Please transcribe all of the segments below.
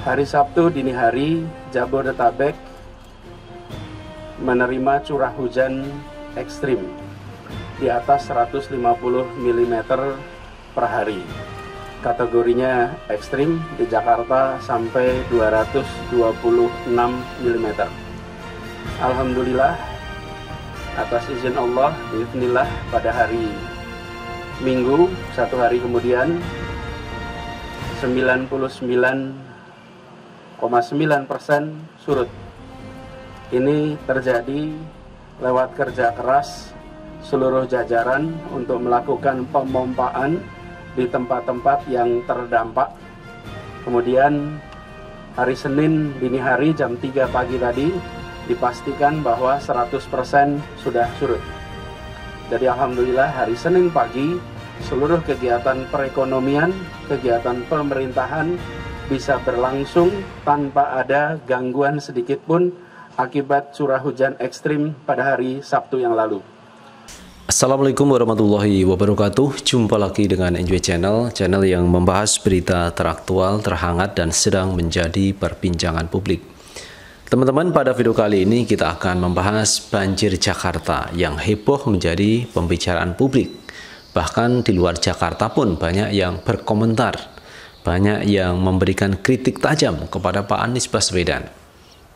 Hari Sabtu dini hari, Jabodetabek menerima curah hujan ekstrim di atas 150 mm per hari. Kategorinya ekstrim di Jakarta sampai 226 mm. Alhamdulillah, atas izin Allah, Bismillah pada hari Minggu, satu hari kemudian, 99 persen surut. Ini terjadi lewat kerja keras seluruh jajaran untuk melakukan pemompaan di tempat-tempat yang terdampak. Kemudian hari Senin dini hari jam 3 pagi tadi dipastikan bahwa 100% sudah surut. Jadi alhamdulillah hari Senin pagi seluruh kegiatan perekonomian, kegiatan pemerintahan bisa berlangsung tanpa ada gangguan sedikit pun akibat curah hujan ekstrim pada hari Sabtu yang lalu. Assalamualaikum warahmatullahi wabarakatuh. Jumpa lagi dengan NJ Channel, channel yang membahas berita teraktual, terhangat, dan sedang menjadi perbincangan publik. Teman-teman, pada video kali ini kita akan membahas banjir Jakarta yang heboh menjadi pembicaraan publik. Bahkan di luar Jakarta pun banyak yang berkomentar banyak yang memberikan kritik tajam kepada Pak Anies Baswedan.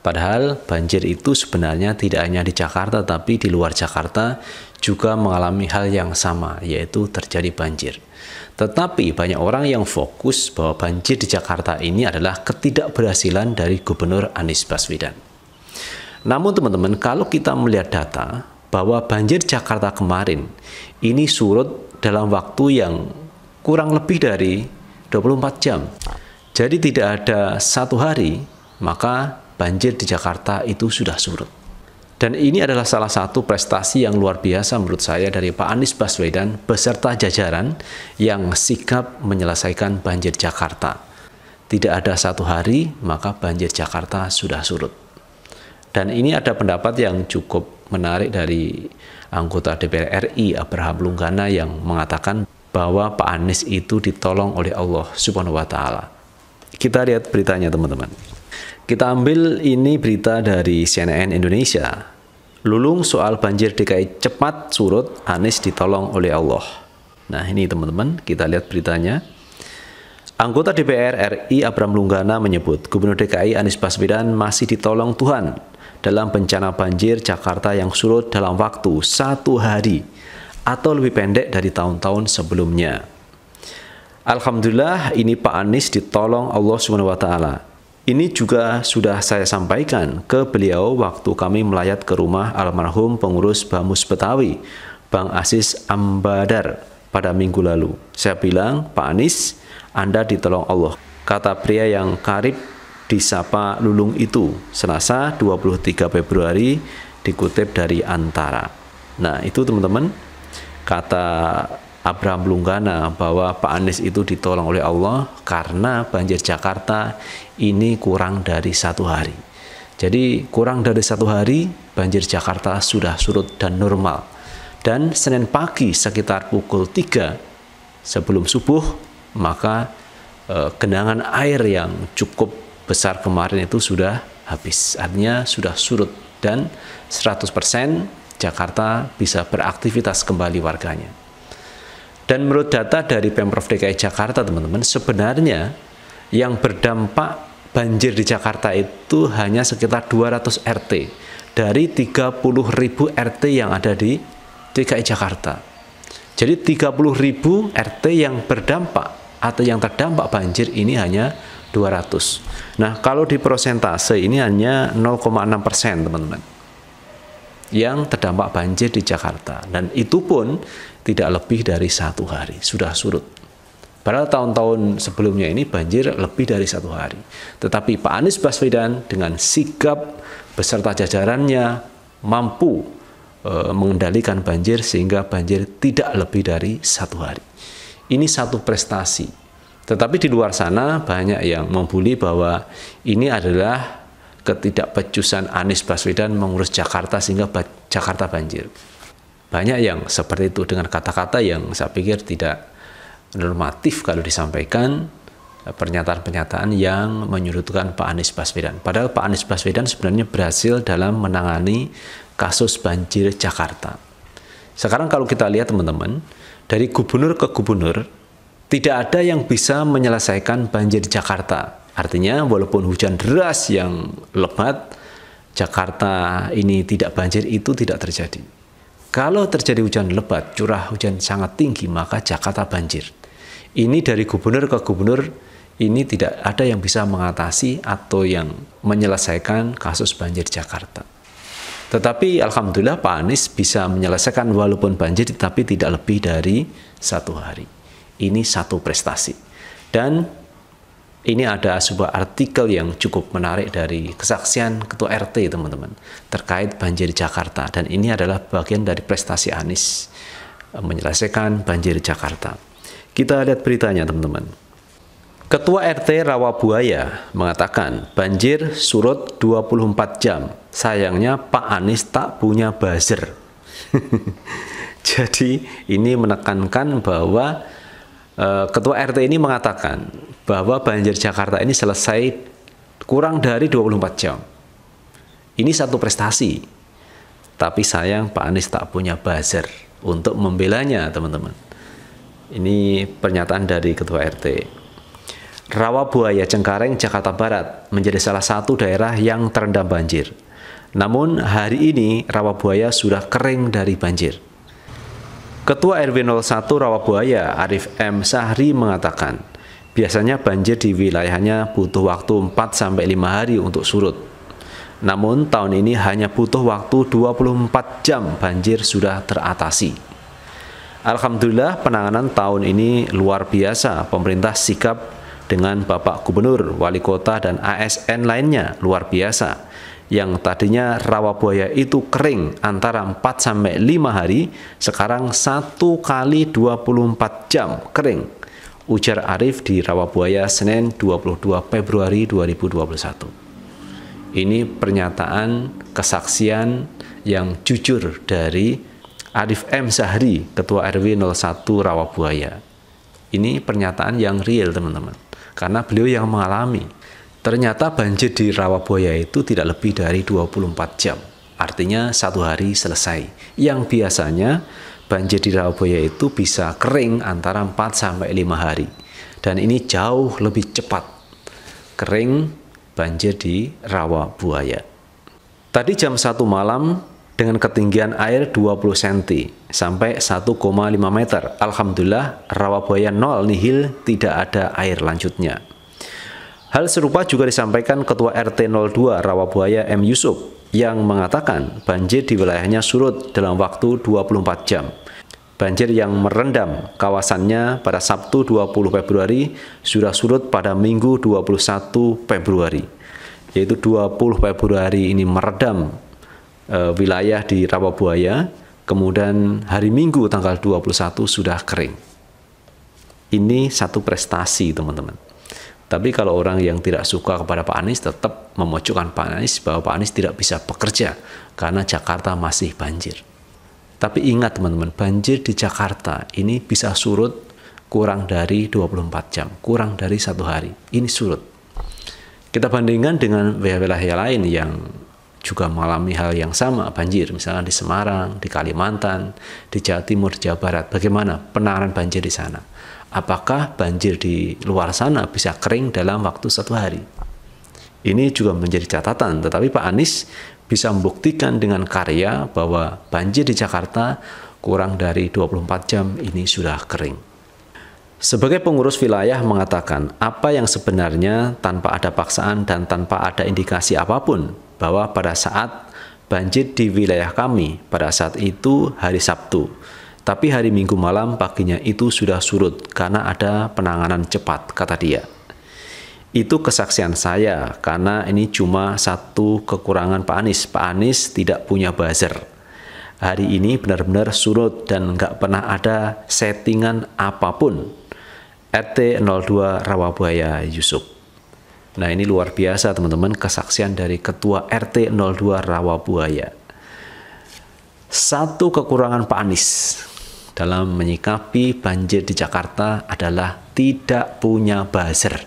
Padahal banjir itu sebenarnya tidak hanya di Jakarta tapi di luar Jakarta juga mengalami hal yang sama yaitu terjadi banjir. Tetapi banyak orang yang fokus bahwa banjir di Jakarta ini adalah ketidakberhasilan dari Gubernur Anies Baswedan. Namun teman-teman kalau kita melihat data bahwa banjir Jakarta kemarin ini surut dalam waktu yang kurang lebih dari 24 jam. Jadi tidak ada satu hari, maka banjir di Jakarta itu sudah surut. Dan ini adalah salah satu prestasi yang luar biasa menurut saya dari Pak Anies Baswedan beserta jajaran yang sikap menyelesaikan banjir Jakarta. Tidak ada satu hari, maka banjir Jakarta sudah surut. Dan ini ada pendapat yang cukup menarik dari anggota DPR RI Abraham Lunggana yang mengatakan bahwa Pak Anies itu ditolong oleh Allah Subhanahu wa taala. Kita lihat beritanya teman-teman. Kita ambil ini berita dari CNN Indonesia. Lulung soal banjir DKI cepat surut, Anies ditolong oleh Allah. Nah, ini teman-teman, kita lihat beritanya. Anggota DPR RI Abram Lunggana menyebut Gubernur DKI Anies Baswedan masih ditolong Tuhan dalam bencana banjir Jakarta yang surut dalam waktu satu hari atau lebih pendek dari tahun-tahun sebelumnya. Alhamdulillah ini Pak Anies ditolong Allah Subhanahu wa taala. Ini juga sudah saya sampaikan ke beliau waktu kami melayat ke rumah almarhum pengurus Bamus Betawi, Bang Asis Ambadar pada minggu lalu. Saya bilang, Pak Anies, Anda ditolong Allah. Kata pria yang karib disapa lulung itu, Selasa 23 Februari, dikutip dari Antara. Nah, itu teman-teman, kata Abraham Lunggana bahwa Pak Anies itu ditolong oleh Allah karena banjir Jakarta ini kurang dari satu hari. Jadi kurang dari satu hari banjir Jakarta sudah surut dan normal. Dan Senin pagi sekitar pukul 3 sebelum subuh maka e, genangan air yang cukup besar kemarin itu sudah habis. Artinya sudah surut dan 100% Jakarta bisa beraktivitas kembali warganya. Dan menurut data dari Pemprov DKI Jakarta, teman-teman, sebenarnya yang berdampak banjir di Jakarta itu hanya sekitar 200 RT dari 30.000 RT yang ada di DKI Jakarta. Jadi 30.000 RT yang berdampak atau yang terdampak banjir ini hanya 200. Nah, kalau di persentase ini hanya 0,6 persen, teman-teman yang terdampak banjir di Jakarta dan itu pun tidak lebih dari satu hari sudah surut. Padahal tahun-tahun sebelumnya ini banjir lebih dari satu hari. Tetapi Pak Anies Baswedan dengan sikap beserta jajarannya mampu e, mengendalikan banjir sehingga banjir tidak lebih dari satu hari. Ini satu prestasi. Tetapi di luar sana banyak yang membuli bahwa ini adalah ketidakpecusan Anies Baswedan mengurus Jakarta sehingga Jakarta banjir. Banyak yang seperti itu dengan kata-kata yang saya pikir tidak normatif kalau disampaikan eh, pernyataan-pernyataan yang menyudutkan Pak Anies Baswedan. Padahal Pak Anies Baswedan sebenarnya berhasil dalam menangani kasus banjir Jakarta. Sekarang kalau kita lihat teman-teman, dari gubernur ke gubernur tidak ada yang bisa menyelesaikan banjir Jakarta Artinya walaupun hujan deras yang lebat, Jakarta ini tidak banjir itu tidak terjadi. Kalau terjadi hujan lebat, curah hujan sangat tinggi, maka Jakarta banjir. Ini dari gubernur ke gubernur ini tidak ada yang bisa mengatasi atau yang menyelesaikan kasus banjir Jakarta. Tetapi alhamdulillah Pak Anies bisa menyelesaikan walaupun banjir tapi tidak lebih dari satu hari. Ini satu prestasi. Dan ini ada sebuah artikel yang cukup menarik dari kesaksian Ketua RT, teman-teman, terkait banjir Jakarta. Dan ini adalah bagian dari prestasi Anies eh, menyelesaikan banjir Jakarta. Kita lihat beritanya, teman-teman. Ketua RT Rawabuaya mengatakan banjir surut 24 jam. Sayangnya Pak Anies tak punya buzzer. Jadi ini menekankan bahwa Eh, Ketua RT ini mengatakan bahwa banjir Jakarta ini selesai kurang dari 24 jam. Ini satu prestasi. Tapi sayang Pak Anies tak punya buzzer untuk membelanya, teman-teman. Ini pernyataan dari Ketua RT. Rawa buaya Cengkareng, Jakarta Barat menjadi salah satu daerah yang terendam banjir. Namun hari ini rawa buaya sudah kering dari banjir. Ketua RW 01 Rawabuaya Arif M. Sahri mengatakan, biasanya banjir di wilayahnya butuh waktu 4-5 hari untuk surut. Namun tahun ini hanya butuh waktu 24 jam banjir sudah teratasi. Alhamdulillah penanganan tahun ini luar biasa. Pemerintah sikap dengan Bapak Gubernur, Wali Kota, dan ASN lainnya luar biasa yang tadinya rawa buaya itu kering antara 4 sampai 5 hari, sekarang 1 kali 24 jam kering. Ujar Arif di rawa buaya Senin 22 Februari 2021. Ini pernyataan kesaksian yang jujur dari Arif M. Zahri, Ketua RW 01 Rawabuaya. Ini pernyataan yang real, teman-teman. Karena beliau yang mengalami Ternyata banjir di Rawabuaya itu tidak lebih dari 24 jam. Artinya satu hari selesai. Yang biasanya banjir di Rawabuaya itu bisa kering antara 4 sampai 5 hari. Dan ini jauh lebih cepat kering banjir di rawa Rawabuaya. Tadi jam 1 malam dengan ketinggian air 20 cm sampai 1,5 meter. Alhamdulillah rawa Rawabuaya nol nihil tidak ada air lanjutnya. Hal serupa juga disampaikan Ketua RT 02 Rawabuaya M. Yusuf yang mengatakan banjir di wilayahnya surut dalam waktu 24 jam. Banjir yang merendam kawasannya pada Sabtu 20 Februari sudah surut pada Minggu 21 Februari. Yaitu 20 Februari ini meredam e, wilayah di Rawabuaya, kemudian hari Minggu tanggal 21 sudah kering. Ini satu prestasi teman-teman. Tapi kalau orang yang tidak suka kepada Pak Anies tetap memojokkan Pak Anies bahwa Pak Anies tidak bisa bekerja karena Jakarta masih banjir. Tapi ingat teman-teman, banjir di Jakarta ini bisa surut kurang dari 24 jam, kurang dari satu hari. Ini surut. Kita bandingkan dengan wilayah-wilayah lain yang juga mengalami hal yang sama, banjir, misalnya di Semarang, di Kalimantan, di Jawa Timur, di Jawa Barat. Bagaimana penanganan banjir di sana? apakah banjir di luar sana bisa kering dalam waktu satu hari. Ini juga menjadi catatan, tetapi Pak Anies bisa membuktikan dengan karya bahwa banjir di Jakarta kurang dari 24 jam ini sudah kering. Sebagai pengurus wilayah mengatakan apa yang sebenarnya tanpa ada paksaan dan tanpa ada indikasi apapun bahwa pada saat banjir di wilayah kami pada saat itu hari Sabtu tapi hari Minggu malam paginya itu sudah surut karena ada penanganan cepat, kata dia. Itu kesaksian saya karena ini cuma satu kekurangan Pak Anies. Pak Anies tidak punya buzzer. Hari ini benar-benar surut dan nggak pernah ada settingan apapun. RT 02 Rawabuaya Yusuf. Nah ini luar biasa teman-teman kesaksian dari Ketua RT 02 Rawabuaya. Satu kekurangan Pak Anies, dalam menyikapi banjir di Jakarta adalah tidak punya buzzer.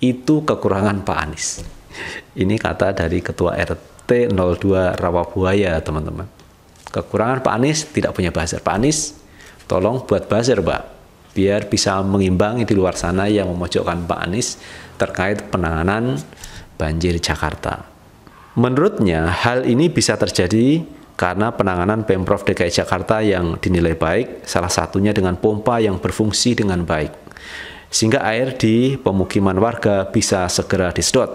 Itu kekurangan Pak Anies. Ini kata dari Ketua RT 02 Rawabuaya, teman-teman. Kekurangan Pak Anies tidak punya buzzer. Pak Anies, tolong buat buzzer, Pak. Biar bisa mengimbangi di luar sana yang memojokkan Pak Anies terkait penanganan banjir Jakarta. Menurutnya, hal ini bisa terjadi karena penanganan Pemprov DKI Jakarta yang dinilai baik, salah satunya dengan pompa yang berfungsi dengan baik. Sehingga air di pemukiman warga bisa segera disedot.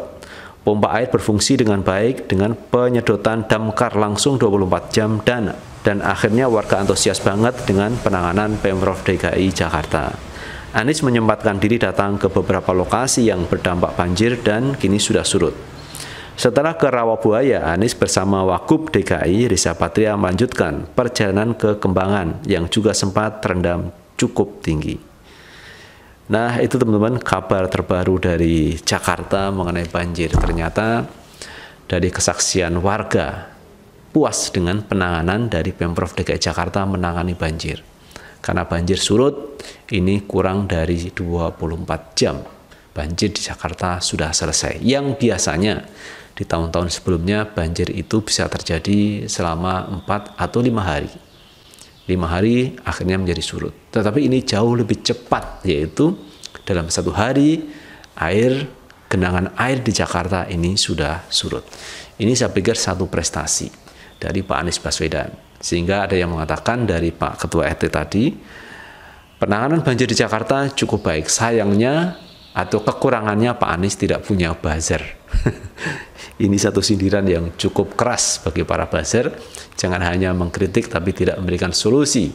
Pompa air berfungsi dengan baik dengan penyedotan damkar langsung 24 jam dan dan akhirnya warga antusias banget dengan penanganan Pemprov DKI Jakarta. Anies menyempatkan diri datang ke beberapa lokasi yang berdampak banjir dan kini sudah surut. Setelah ke Rawa Buaya, Anies bersama wakub DKI Risa Patria melanjutkan perjalanan ke Kembangan yang juga sempat terendam cukup tinggi. Nah itu teman-teman kabar terbaru dari Jakarta mengenai banjir. Ternyata dari kesaksian warga puas dengan penanganan dari Pemprov DKI Jakarta menangani banjir. Karena banjir surut ini kurang dari 24 jam. Banjir di Jakarta sudah selesai. Yang biasanya di tahun-tahun sebelumnya banjir itu bisa terjadi selama 4 atau 5 hari. 5 hari akhirnya menjadi surut. Tetapi ini jauh lebih cepat yaitu dalam satu hari air genangan air di Jakarta ini sudah surut. Ini saya pikir satu prestasi dari Pak Anies Baswedan. Sehingga ada yang mengatakan dari Pak Ketua RT tadi, penanganan banjir di Jakarta cukup baik. Sayangnya atau kekurangannya Pak Anies tidak punya buzzer. Ini satu sindiran yang cukup keras bagi para buzzer. Jangan hanya mengkritik tapi tidak memberikan solusi.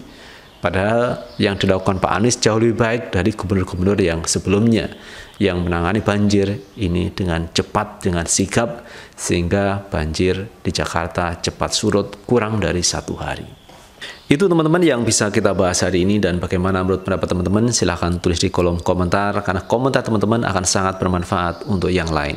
Padahal yang dilakukan Pak Anies jauh lebih baik dari gubernur-gubernur yang sebelumnya yang menangani banjir ini dengan cepat, dengan sikap sehingga banjir di Jakarta cepat surut kurang dari satu hari. Itu teman-teman yang bisa kita bahas hari ini dan bagaimana menurut pendapat teman-teman silahkan tulis di kolom komentar karena komentar teman-teman akan sangat bermanfaat untuk yang lain.